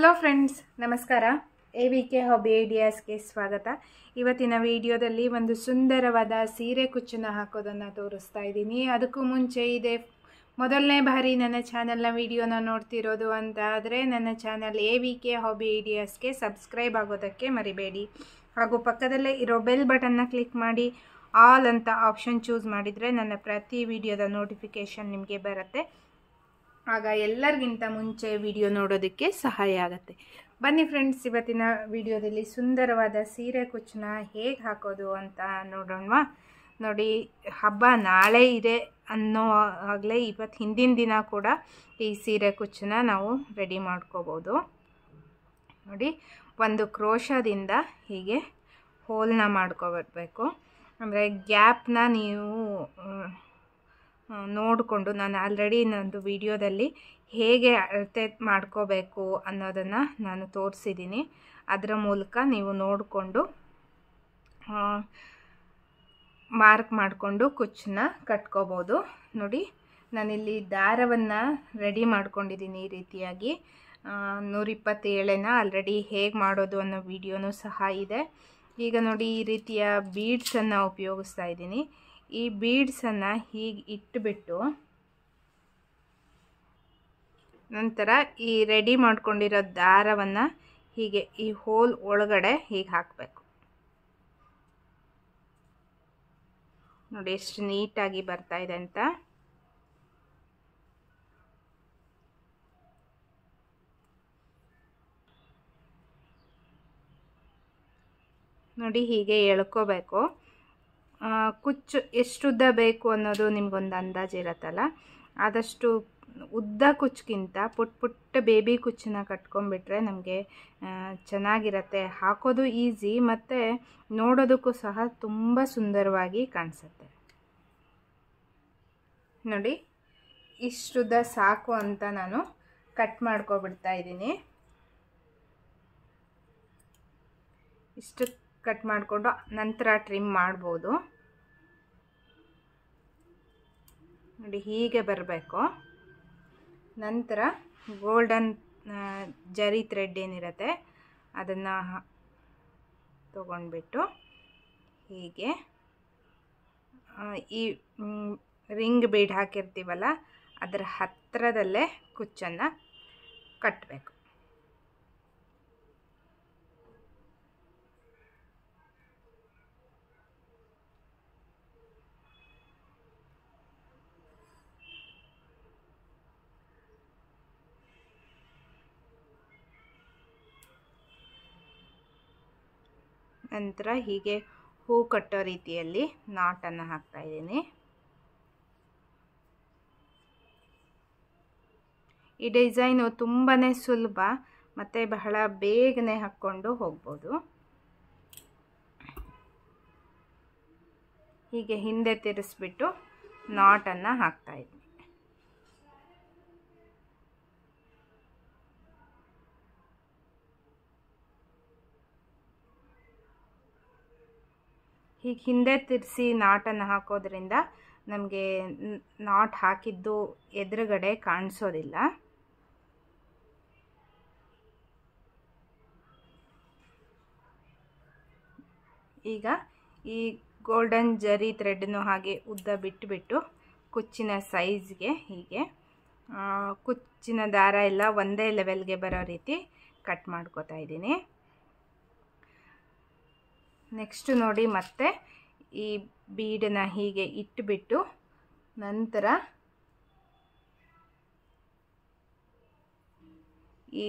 hello friends ನಮಸ್ಕಾರ A V K hobby ಐಡಿಯಾಸ್ಗೆ ಸ್ವಾಗತ ಇವತ್ತಿನ ವಿಡಿಯೋದಲ್ಲಿ ಒಂದು ಸುಂದರವಾದ ಸೀರೆ ಕುಚ್ಚನ್ನು ಹಾಕೋದನ್ನು ತೋರಿಸ್ತಾ ಇದ್ದೀನಿ ಅದಕ್ಕೂ ಮುಂಚೆ ಇದೆ ಮೊದಲನೇ ಬಾರಿ ನನ್ನ ಚಾನಲ್ನ ವಿಡಿಯೋನ ನೋಡ್ತಿರೋದು ಅಂತ ಆದರೆ ನನ್ನ channel A V K hobby ಐಡಿಯಾಸ್ಗೆ ಸಬ್ಸ್ಕ್ರೈಬ್ ಆಗೋದಕ್ಕೆ ಮರಿಬೇಡಿ ಹಾಗೂ ಪಕ್ಕದಲ್ಲೇ ಇರೋ ಬೆಲ್ ಬಟನ್ನ ಕ್ಲಿಕ್ ಮಾಡಿ ಆಲ್ ಅಂತ ಆಪ್ಷನ್ ಚೂಸ್ ಮಾಡಿದರೆ ನನ್ನ ಪ್ರತಿ ವಿಡಿಯೋದ ನೋಟಿಫಿಕೇಷನ್ ನಿಮಗೆ ಬರುತ್ತೆ ಆಗ ಎಲ್ಲರಿಗಿಂತ ಮುಂಚೆ ವಿಡಿಯೋ ನೋಡೋದಕ್ಕೆ ಸಹಾಯ ಆಗುತ್ತೆ ಬನ್ನಿ ಫ್ರೆಂಡ್ಸ್ ಇವತ್ತಿನ ವಿಡಿಯೋದಲ್ಲಿ ಸುಂದರವಾದ ಸೀರೆ ಕುಚ್ಚನ್ನ ಹೇಗೆ ಹಾಕೋದು ಅಂತ ನೋಡೋಣವಾ ನೋಡಿ ಹಬ್ಬ ನಾಳೆ ಇದೆ ಅನ್ನೋ ಆಗಲೇ ಇವತ್ತು ಹಿಂದಿನ ದಿನ ಕೂಡ ಈ ಸೀರೆ ಕುಚ್ಚನ್ನ ನಾವು ರೆಡಿ ಮಾಡ್ಕೋಬೋದು ನೋಡಿ ಒಂದು ಕ್ರೋಶದಿಂದ ಹೀಗೆ ಹೋಲ್ನ ಮಾಡ್ಕೊಬರ್ಬೇಕು ಅಂದರೆ ಗ್ಯಾಪ್ನ ನೀವು ನೋಡಿಕೊಂಡು ನಾನು ಆಲ್ರೆಡಿ ನಂದು ವಿಡಿಯೋದಲ್ಲಿ ಹೇಗೆ ಅಳತೆ ಮಾಡ್ಕೋಬೇಕು ಅನ್ನೋದನ್ನು ನಾನು ತೋರಿಸಿದ್ದೀನಿ ಅದರ ಮೂಲಕ ನೀವು ನೋಡಿಕೊಂಡು ಮಾರ್ಕ್ ಮಾಡಿಕೊಂಡು ಕುಚ್ಚನ್ನ ಕಟ್ಕೋಬೋದು ನೋಡಿ ನಾನಿಲ್ಲಿ ದಾರವನ್ನು ರೆಡಿ ಮಾಡ್ಕೊಂಡಿದ್ದೀನಿ ಈ ರೀತಿಯಾಗಿ ನೂರಿಪ್ಪತ್ತೇಳನ ಆಲ್ರೆಡಿ ಹೇಗೆ ಮಾಡೋದು ಅನ್ನೋ ವಿಡಿಯೋನೂ ಸಹ ಇದೆ ಈಗ ನೋಡಿ ಈ ರೀತಿಯ ಬೀಡ್ಸನ್ನು ಉಪಯೋಗಿಸ್ತಾ ಇದ್ದೀನಿ ಈ ಬೀಡ್ಸನ್ನು ಹೀಗೆ ಇಟ್ಟುಬಿಟ್ಟು ನಂತರ ಈ ರೆಡಿ ಮಾಡ್ಕೊಂಡಿರೋ ದಾರವನ್ನು ಹೀಗೆ ಈ ಹೋಲ್ ಒಳಗಡೆ ಹೀಗೆ ಹಾಕಬೇಕು ನೋಡಿ ಎಷ್ಟು ನೀಟಾಗಿ ಬರ್ತಾ ಇದೆ ಅಂತ ನೋಡಿ ಹೀಗೆ ಎಳ್ಕೋಬೇಕು ಕುಚ್ಚು ಎಷ್ಟುದ್ದ ಬೇಕು ಅನ್ನೋದು ನಿಮಗೊಂದು ಅಂದಾಜು ಇರತ್ತಲ್ಲ ಆದಷ್ಟು ಉದ್ದ ಕುಚ್ಚಿಗಿಂತ ಪುಟ್ ಪುಟ್ಟ ಬೇಬಿ ಕುಚ್ಚನ್ನ ಕಟ್ಕೊಂಡ್ಬಿಟ್ರೆ ನಮಗೆ ಚೆನ್ನಾಗಿರತ್ತೆ ಹಾಕೋದು ಈಸಿ ಮತ್ತು ನೋಡೋದಕ್ಕೂ ಸಹ ತುಂಬ ಸುಂದರವಾಗಿ ಕಾಣಿಸುತ್ತೆ ನೋಡಿ ಇಷ್ಟುದ್ದ ಸಾಕು ಅಂತ ನಾನು ಕಟ್ ಮಾಡ್ಕೊಬಿಡ್ತಾ ಇದ್ದೀನಿ ಇಷ್ಟು ಕಟ್ ಮಾಡಿಕೊಂಡು ನಂತರ ಟ್ರಿಮ್ ಮಾಡ್ಬೋದು ನೋಡಿ ಹೀಗೆ ಬರಬೇಕು ನಂತರ ಗೋಲ್ಡನ್ ಜರಿ ಥ್ರೆಡ್ ಏನಿರುತ್ತೆ ಅದನ್ನು ತಗೊಂಡ್ಬಿಟ್ಟು ಹೀಗೆ ಈ ರಿಂಗ್ ಬೀಡ್ ಹಾಕಿರ್ತೀವಲ್ಲ ಅದರ ಹತ್ತಿರದಲ್ಲೇ ಕುಚ್ಚನ್ನು ಕಟ್ಟಬೇಕು ನಂತರ ಹೀಗೆ ಹೂ ಕಟ್ಟೋ ರೀತಿಯಲ್ಲಿ ನಾಟನ್ನು ಹಾಕ್ತಾ ಇದ್ದೀನಿ ಈ ಡಿಸೈನು ತುಂಬಾ ಸುಲಭ ಮತ್ತು ಬಹಳ ಬೇಗನೆ ಹಾಕ್ಕೊಂಡು ಹೋಗ್ಬೋದು ಹೀಗೆ ಹಿಂದೆ ತಿರುಸ್ಬಿಟ್ಟು ನಾಟನ್ನು ಹಾಕ್ತಾಯಿದ್ದೀನಿ ಈಗ ಹಿಂದೆ ತಿರ್ಸಿ ನಾಟನ್ನು ಹಾಕೋದ್ರಿಂದ ನಮಗೆ ನಾಟ್ ಹಾಕಿದ್ದು ಎದುರುಗಡೆ ಕಾಣಿಸೋದಿಲ್ಲ ಈಗ ಈ ಗೋಲ್ಡನ್ ಜರಿ ಥ್ರೆಡ್ನು ಹಾಗೆ ಉದ್ದ ಬಿಟ್ಟುಬಿಟ್ಟು ಕುಚ್ಚಿನ ಸೈಜ್ಗೆ ಹೀಗೆ ಕುಚ್ಚಿನ ದಾರ ಎಲ್ಲ ಒಂದೇ ಲೆವೆಲ್ಗೆ ಬರೋ ರೀತಿ ಕಟ್ ಮಾಡ್ಕೋತಾ ಇದ್ದೀನಿ ನೆಕ್ಸ್ಟ್ ನೋಡಿ ಮತ್ತೆ ಈ ಬೀಡನ್ನ ಹೀಗೆ ಇಟ್ಟುಬಿಟ್ಟು ನಂತರ ಈ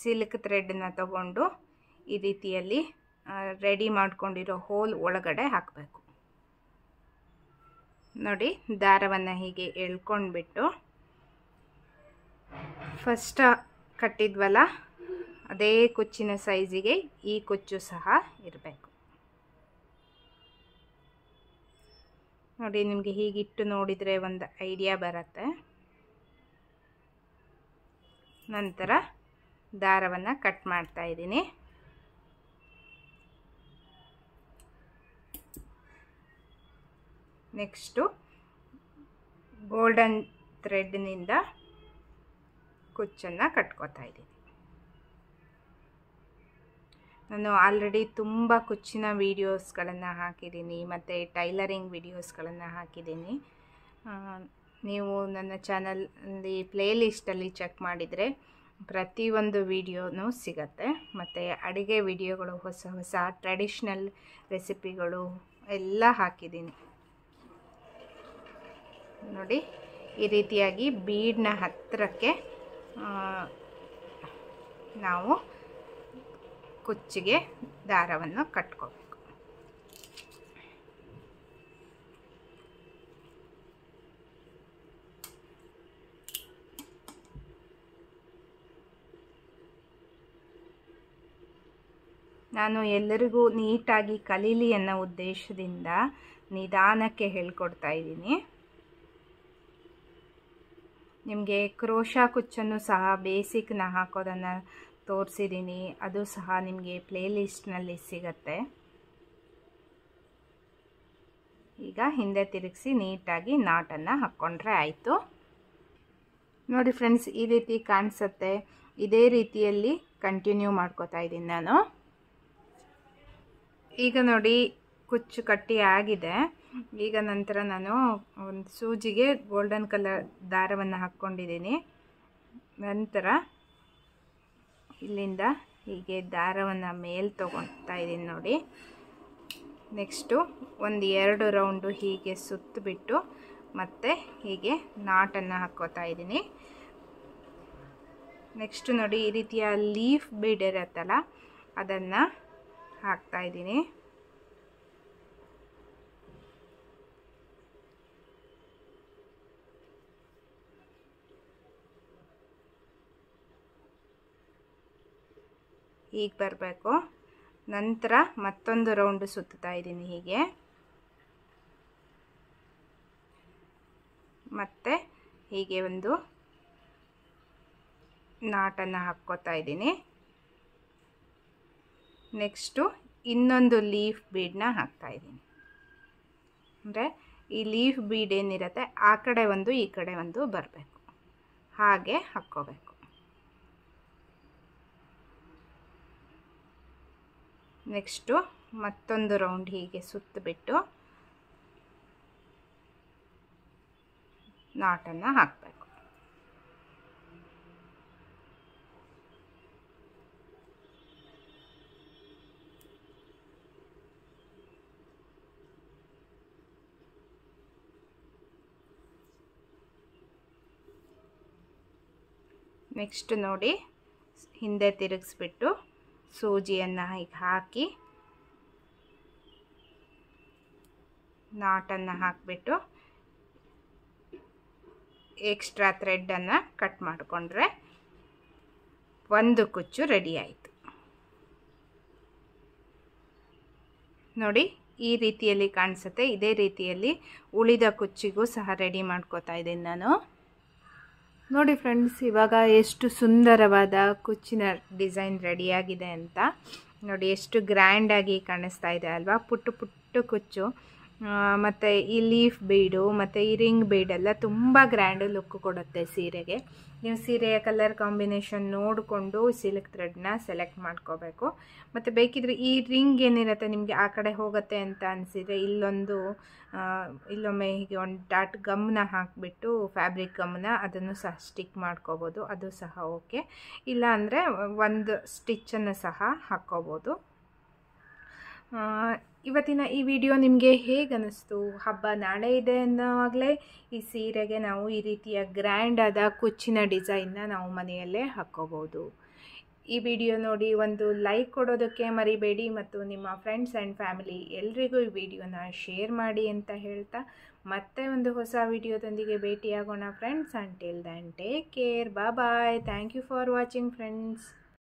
ಸಿಲ್ಕ್ ಥ್ರೆಡ್ನ ತಗೊಂಡು ಈ ರೀತಿಯಲ್ಲಿ ರೆಡಿ ಮಾಡಿಕೊಂಡಿರೋ ಹೋಲ್ ಒಳಗಡೆ ಹಾಕಬೇಕು ನೋಡಿ ದಾರವನ್ನು ಹೀಗೆ ಎಳ್ಕೊಂಡ್ಬಿಟ್ಟು ಫಸ್ಟ ಕಟ್ಟಿದ್ವಲ್ಲ ಅದೇ ಕೊಚ್ಚಿನ ಸೈಜಿಗೆ ಈ ಕೊಚ್ಚು ಸಹ ಇರಬೇಕು ನೋಡಿ ನಿಮಗೆ ಹೀಗಿಟ್ಟು ನೋಡಿದರೆ ಒಂದು ಐಡಿಯಾ ಬರುತ್ತೆ ನಂತರ ದಾರವನ್ನು ಕಟ್ ಮಾಡ್ತಾ ಇದ್ದೀನಿ ನೆಕ್ಸ್ಟು ಗೋಲ್ಡನ್ ಥ್ರೆಡ್ನಿಂದ ಕುಚ್ಚನ್ನು ಕಟ್ಕೋತಾ ಇದ್ದೀನಿ ನಾನು ಆಲ್ರೆಡಿ ತುಂಬ ಕುಚ್ಚಿನ ವೀಡಿಯೋಸ್ಗಳನ್ನು ಹಾಕಿದ್ದೀನಿ ಮತ್ತು ಟೈಲರಿಂಗ್ ವೀಡಿಯೋಸ್ಗಳನ್ನು ಹಾಕಿದ್ದೀನಿ ನೀವು ನನ್ನ ಚಾನಲಲ್ಲಿ ಪ್ಲೇಲಿಸ್ಟಲ್ಲಿ ಚೆಕ್ ಮಾಡಿದರೆ ಪ್ರತಿಯೊಂದು ವೀಡಿಯೋನೂ ಸಿಗತ್ತೆ ಮತ್ತು ಅಡುಗೆ ವಿಡಿಯೋಗಳು ಹೊಸ ಹೊಸ ಟ್ರೆಡಿಷ್ನಲ್ ರೆಸಿಪಿಗಳು ಎಲ್ಲ ಹಾಕಿದ್ದೀನಿ ನೋಡಿ ಈ ರೀತಿಯಾಗಿ ಬೀಡ್ನ ಹತ್ತಿರಕ್ಕೆ ನಾವು ಕುಚ್ಚಿಗೆ ದಾರವನ್ನು ಕಟ್ಕೋಬೇಕು ನಾನು ಎಲ್ಲರಿಗೂ ನೀಟಾಗಿ ಕಲೀಲಿ ಅನ್ನೋ ಉದ್ದೇಶದಿಂದ ನಿಧಾನಕ್ಕೆ ಹೇಳ್ಕೊಡ್ತಾ ಇದ್ದೀನಿ ನಿಮಗೆ ಕ್ರೋಶ ಕುಚ್ಚನ್ನು ಸಹ ಬೇಸಿಕ್ನ ಹಾಕೋದನ್ನು ತೋರಿಸಿದ್ದೀನಿ ಅದು ಸಹ ನಿಮಗೆ ಪ್ಲೇಲಿಸ್ಟ್ನಲ್ಲಿ ಸಿಗತ್ತೆ ಈಗ ಹಿಂದೆ ತಿರುಗಿಸಿ ನೀಟಾಗಿ ನಾಟನ್ನು ಹಾಕ್ಕೊಂಡ್ರೆ ಆಯಿತು ನೋಡಿ ಫ್ರೆಂಡ್ಸ್ ಈ ರೀತಿ ಕಾಣಿಸುತ್ತೆ ಇದೇ ರೀತಿಯಲ್ಲಿ ಕಂಟಿನ್ಯೂ ಮಾಡ್ಕೋತಾ ಇದ್ದೀನಿ ನಾನು ಈಗ ನೋಡಿ ಕುಚ್ಚು ಕಟ್ಟಿ ಆಗಿದೆ ಈಗ ನಂತರ ನಾನು ಒಂದು ಸೂಜಿಗೆ ಗೋಲ್ಡನ್ ಕಲರ್ ದಾರವನ್ನು ಹಾಕ್ಕೊಂಡಿದ್ದೀನಿ ನಂತರ ಇಲ್ಲಿಂದ ಹೀಗೆ ದಾರವನ್ನು ಮೇಲೆ ತಗೊಳ್ತಾ ಇದ್ದೀನಿ ನೋಡಿ ನೆಕ್ಸ್ಟು ಒಂದು ಎರಡು ರೌಂಡು ಹೀಗೆ ಸುತ್ತಬಿಟ್ಟು ಮತ್ತೆ ಹೀಗೆ ನಾಟನ್ನು ಹಾಕೋತಾ ಇದ್ದೀನಿ ನೆಕ್ಸ್ಟು ನೋಡಿ ಈ ರೀತಿಯ ಲೀಫ್ ಬೀಡ್ ಇರುತ್ತಲ್ಲ ಅದನ್ನು ಹಾಕ್ತಾ ಇದ್ದೀನಿ ಈಗ ಬರಬೇಕು ನಂತರ ಮತ್ತೊಂದು ರೌಂಡ್ ಸುತ್ತಾ ಇದ್ದೀನಿ ಹೀಗೆ ಮತ್ತು ಹೀಗೆ ಒಂದು ನಾಟನ್ನು ಹಾಕ್ಕೋತಾ ಇದ್ದೀನಿ ನೆಕ್ಸ್ಟು ಇನ್ನೊಂದು ಲೀಫ್ ಬೀಡನ್ನ ಇದ್ದೀನಿ ಅಂದರೆ ಈ ಲೀಫ್ ಬೀಡ್ ಏನಿರುತ್ತೆ ಆ ಕಡೆ ಒಂದು ಈ ಕಡೆ ಒಂದು ಬರಬೇಕು ಹಾಗೆ ಹಾಕ್ಕೋಬೇಕು ನೆಕ್ಸ್ಟು ಮತ್ತೊಂದು ರೌಂಡ್ ಹೀಗೆ ಸುತ್ತಬಿಟ್ಟು ನಾಟನ್ನು ಹಾಕಬೇಕು ನೆಕ್ಸ್ಟ್ ನೋಡಿ ಹಿಂದೆ ತಿರುಗಿಸ್ಬಿಟ್ಟು ಸೂಜಿಯನ್ನು ಈಗ ಹಾಕಿ ನಾಟನ್ನು ಹಾಕಿಬಿಟ್ಟು ಎಕ್ಸ್ಟ್ರಾ ಥ್ರೆಡ್ಡನ್ನು ಕಟ್ ಮಾಡಿಕೊಂಡ್ರೆ ಒಂದು ಕುಚ್ಚು ರೆಡಿ ಆಯಿತು ನೋಡಿ ಈ ರೀತಿಯಲ್ಲಿ ಕಾಣಿಸುತ್ತೆ ಇದೇ ರೀತಿಯಲ್ಲಿ ಉಳಿದ ಕುಚ್ಚಿಗೂ ಸಹ ರೆಡಿ ಮಾಡ್ಕೋತಾ ಇದ್ದೀನಿ ನಾನು ನೋಡಿ ಫ್ರೆಂಡ್ಸ್ ಇವಾಗ ಎಷ್ಟು ಸುಂದರವಾದ ಕುಚ್ಚಿನ ಡಿಸೈನ್ ರೆಡಿಯಾಗಿದೆ ಅಂತ ನೋಡಿ ಎಷ್ಟು ಗ್ರ್ಯಾಂಡಾಗಿ ಕಾಣಿಸ್ತಾ ಇದೆ ಅಲ್ವಾ ಪುಟ್ಟು ಪುಟ್ಟು ಕುಚ್ಚು ಮತ್ತು ಈ ಲೀಫ್ ಬೀಡು ಮತ್ತು ಈ ರಿಂಗ್ ಬೀಡೆಲ್ಲ ತುಂಬ ಗ್ರ್ಯಾಂಡ್ ಲುಕ್ ಕೊಡುತ್ತೆ ಸೀರೆಗೆ ನೀವು ಸೀರೆಯ ಕಲರ್ ಕಾಂಬಿನೇಷನ್ ನೋಡಿಕೊಂಡು ಸಿಲ್ಕ್ ಥ್ರೆಡ್ನ ಸೆಲೆಕ್ಟ್ ಮಾಡ್ಕೋಬೇಕು ಮತ್ತು ಬೇಕಿದ್ರೆ ಈ ರಿಂಗ್ ಏನಿರುತ್ತೆ ನಿಮಗೆ ಆ ಕಡೆ ಹೋಗುತ್ತೆ ಅಂತ ಅನಿಸಿದರೆ ಇಲ್ಲೊಂದು ಇಲ್ಲೊಮ್ಮೆ ಹೀಗೆ ಒಂದು ಡಾಟ್ ಗಮ್ನ ಹಾಕಿಬಿಟ್ಟು ಫ್ಯಾಬ್ರಿಕ್ ಗಮ್ನ ಅದನ್ನು ಸಹ ಸ್ಟಿಕ್ ಮಾಡ್ಕೋಬೋದು ಅದು ಸಹ ಓಕೆ ಇಲ್ಲ ಒಂದು ಸ್ಟಿಚ್ಚನ್ನು ಸಹ ಹಾಕ್ಕೋಬೋದು ಇವತ್ತಿನ ಈ ವಿಡಿಯೋ ನಿಮಗೆ ಹೇಗೆ ಅನ್ನಿಸ್ತು ಹಬ್ಬ ನಾಳೆ ಇದೆ ಅನ್ನೋವಾಗಲೇ ಈ ಸೀರೆಗೆ ನಾವು ಈ ರೀತಿಯ ಗ್ರ್ಯಾಂಡಾದ ಕುಚ್ಚಿನ ಡಿಸೈನ್ನ ನಾವು ಮನೆಯಲ್ಲೇ ಹಾಕ್ಕೋಬೋದು ಈ ವಿಡಿಯೋ ನೋಡಿ ಒಂದು ಲೈಕ್ ಕೊಡೋದಕ್ಕೆ ಮರಿಬೇಡಿ ಮತ್ತು ನಿಮ್ಮ ಫ್ರೆಂಡ್ಸ್ ಆ್ಯಂಡ್ ಫ್ಯಾಮಿಲಿ ಎಲ್ರಿಗೂ ಈ ವಿಡಿಯೋನ ಶೇರ್ ಮಾಡಿ ಅಂತ ಹೇಳ್ತಾ ಮತ್ತೆ ಒಂದು ಹೊಸ ವಿಡಿಯೋದೊಂದಿಗೆ ಭೇಟಿಯಾಗೋಣ friends until then take care bye bye thank you for watching friends